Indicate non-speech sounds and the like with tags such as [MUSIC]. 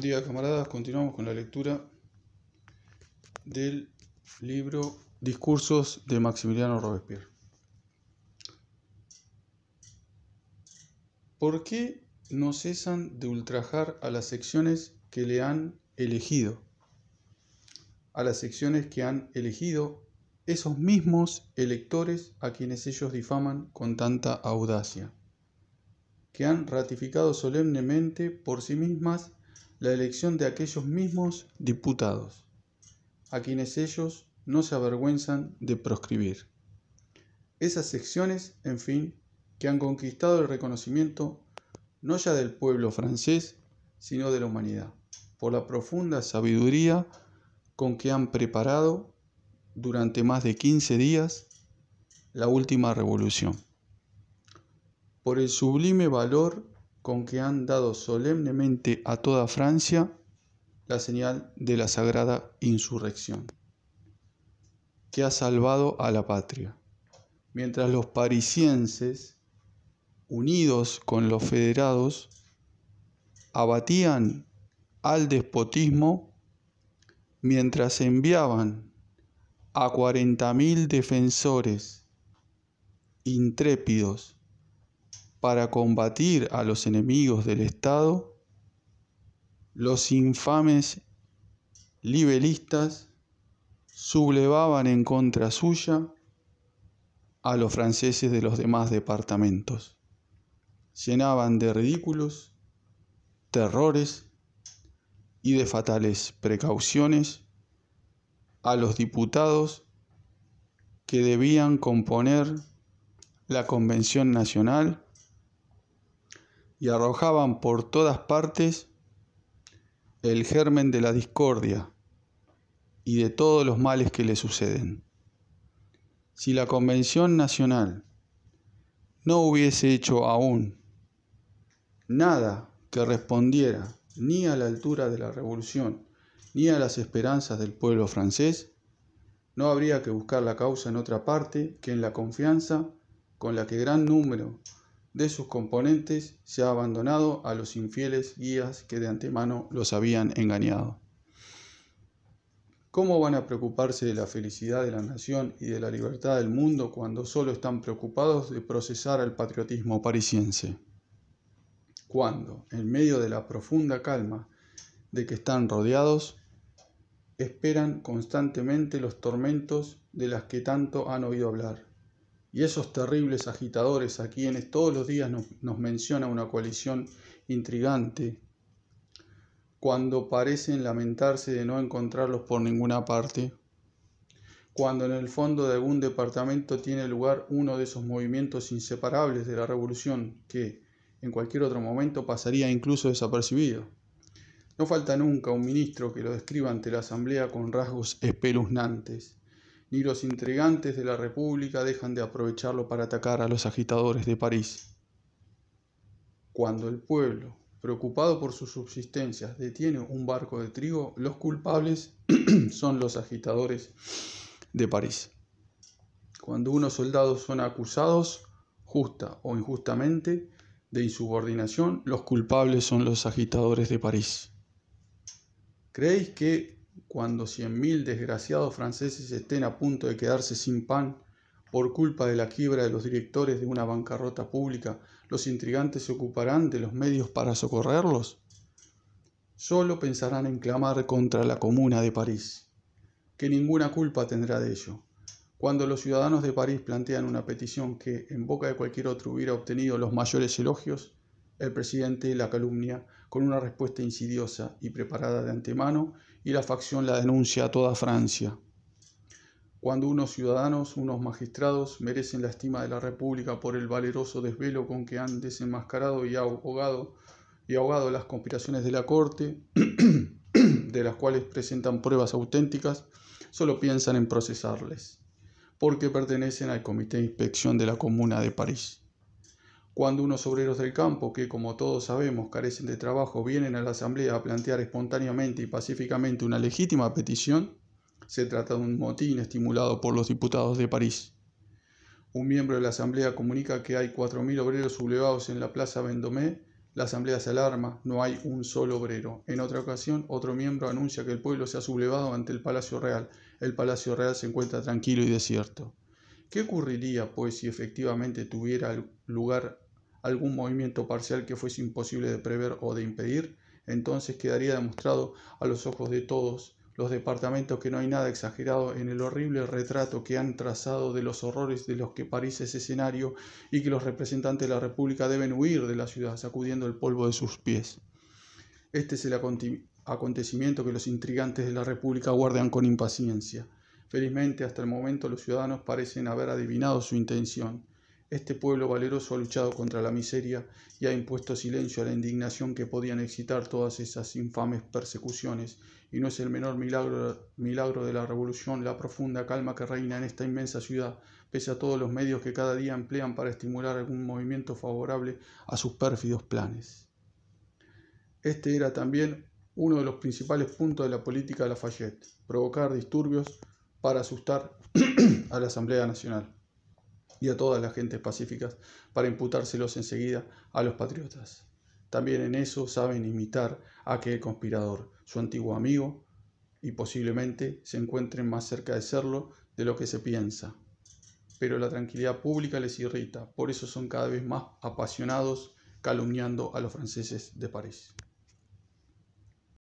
Buen día camaradas, continuamos con la lectura del libro Discursos de Maximiliano Robespierre. ¿Por qué no cesan de ultrajar a las secciones que le han elegido? A las secciones que han elegido esos mismos electores a quienes ellos difaman con tanta audacia, que han ratificado solemnemente por sí mismas la elección de aquellos mismos diputados, a quienes ellos no se avergüenzan de proscribir. Esas secciones, en fin, que han conquistado el reconocimiento no ya del pueblo francés, sino de la humanidad, por la profunda sabiduría con que han preparado durante más de 15 días la última revolución, por el sublime valor con que han dado solemnemente a toda Francia la señal de la sagrada insurrección, que ha salvado a la patria. Mientras los parisienses, unidos con los federados, abatían al despotismo, mientras enviaban a 40.000 defensores intrépidos para combatir a los enemigos del Estado, los infames libelistas sublevaban en contra suya a los franceses de los demás departamentos. Llenaban de ridículos, terrores y de fatales precauciones a los diputados que debían componer la Convención Nacional y arrojaban por todas partes el germen de la discordia y de todos los males que le suceden. Si la Convención Nacional no hubiese hecho aún nada que respondiera ni a la altura de la revolución ni a las esperanzas del pueblo francés, no habría que buscar la causa en otra parte que en la confianza con la que gran número de sus componentes se ha abandonado a los infieles guías que de antemano los habían engañado. ¿Cómo van a preocuparse de la felicidad de la nación y de la libertad del mundo cuando solo están preocupados de procesar al patriotismo parisiense? Cuando, en medio de la profunda calma de que están rodeados, esperan constantemente los tormentos de las que tanto han oído hablar y esos terribles agitadores a quienes todos los días nos, menciona una coalición intrigante, cuando parecen lamentarse de no encontrarlos por ninguna parte, cuando en el fondo de algún departamento tiene lugar uno de esos movimientos inseparables de la revolución que, en cualquier otro momento, pasaría incluso desapercibido. No falta nunca un ministro que lo describa ante la Asamblea con rasgos espeluznantes ni los intrigantes de la República dejan de aprovecharlo para atacar a los agitadores de París. Cuando el pueblo, preocupado por sus subsistencias, detiene un barco de trigo, los culpables [CLEARS THROAT] son los agitadores de París. Cuando unos soldados son acusados, justa o injustamente, de insubordinación, los culpables son los agitadores de París. ¿Creéis que cuando cien mil desgraciados franceses estén a punto de quedarse sin pan por culpa de la quiebra de los directores de una bancarrota pública, los intrigantes se ocuparán de los medios para socorrerlos? Solo pensarán en clamar contra la Comuna de París, que ninguna culpa tendrá de ello. Cuando los ciudadanos de París plantean una petición que, en boca de cualquier otro, hubiera obtenido los mayores elogios, el presidente la calumnia con una respuesta insidiosa y preparada de antemano y la facción la denuncia a toda Francia. Cuando unos ciudadanos, unos magistrados merecen la estima de la República por el valeroso desvelo con que han desenmascarado y ahogado, y ahogado las conspiraciones de la Corte, [CLEARS THROAT] de las cuales presentan pruebas auténticas, solo piensan en procesarles, porque pertenecen al Comité de Inspección de la Comuna de París. Cuando unos obreros del campo, que como todos sabemos carecen de trabajo, vienen a la Asamblea a plantear espontáneamente y pacíficamente una legítima petición, se trata de un motín estimulado por los diputados de París. Un miembro de la Asamblea comunica que hay 4.000 obreros sublevados en la Plaza Vendomé. La Asamblea se alarma, no hay un solo obrero. En otra ocasión, otro miembro anuncia que el pueblo se ha sublevado ante el Palacio Real. El Palacio Real se encuentra tranquilo y desierto. ¿Qué ocurriría, pues, si efectivamente tuviera lugar algún movimiento parcial que fuese imposible de prever o de impedir? Entonces quedaría demostrado a los ojos de todos los departamentos que no hay nada exagerado en el horrible retrato que han trazado de los horrores de los que parece ese escenario y que los representantes de la República deben huir de la ciudad sacudiendo el polvo de sus pies. Este es el acontecimiento que los intrigantes de la República guardan con impaciencia. Felizmente hasta el momento los ciudadanos parecen haber adivinado su intención. Este pueblo valeroso ha luchado contra la miseria y ha impuesto silencio a la indignación que podían excitar todas esas infames persecuciones, y no es el menor milagro, milagro, de la revolución la profunda calma que reina en esta inmensa ciudad, pese a todos los medios que cada día emplean para estimular algún movimiento favorable a sus pérfidos planes. Este era también uno de los principales puntos de la política de Lafayette, provocar disturbios para asustar [CLEARS THROAT] a la Asamblea Nacional y a todas las gentes pacíficas para imputárselos enseguida a los patriotas. También en eso saben imitar a aquel conspirador, su antiguo amigo, y posiblemente se encuentren más cerca de serlo de lo que se piensa. Pero la tranquilidad pública les irrita, por eso son cada vez más apasionados calumniando a los franceses de París.